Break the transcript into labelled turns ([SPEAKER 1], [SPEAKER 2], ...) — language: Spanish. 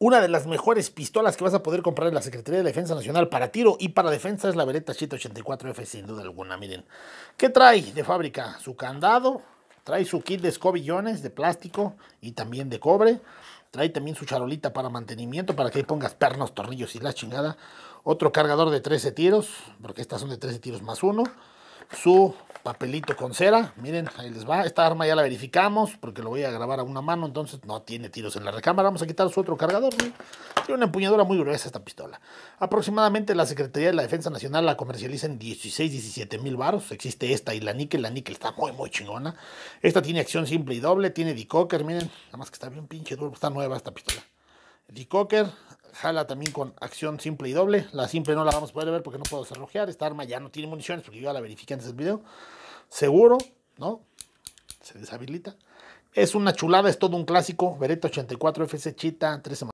[SPEAKER 1] Una de las mejores pistolas que vas a poder comprar en la Secretaría de Defensa Nacional para tiro y para defensa es la Beretta 784F, sin duda alguna. Miren, ¿qué trae de fábrica? Su candado, trae su kit de escobillones de plástico y también de cobre. Trae también su charolita para mantenimiento, para que ahí pongas pernos, tornillos y la chingada. Otro cargador de 13 tiros, porque estas son de 13 tiros más uno. Su papelito con cera. Miren, ahí les va. Esta arma ya la verificamos porque lo voy a grabar a una mano, entonces no tiene tiros en la recámara. Vamos a quitar su otro cargador. Tiene una empuñadura muy gruesa esta pistola. Aproximadamente la Secretaría de la Defensa Nacional la comercializa en 16, 17 mil baros. Existe esta y la níquel. La níquel está muy, muy chingona. Esta tiene acción simple y doble. Tiene decocker, miren. Nada más que está bien pinche duro. Está nueva esta pistola. decocker jala también con acción simple y doble. La simple no la vamos a poder ver porque no puedo cerrojear. Esta arma ya no tiene municiones porque yo ya la verifiqué antes del video. Seguro, ¿no? Se deshabilita. Es una chulada, es todo un clásico. Beretta 84 FC Chita 13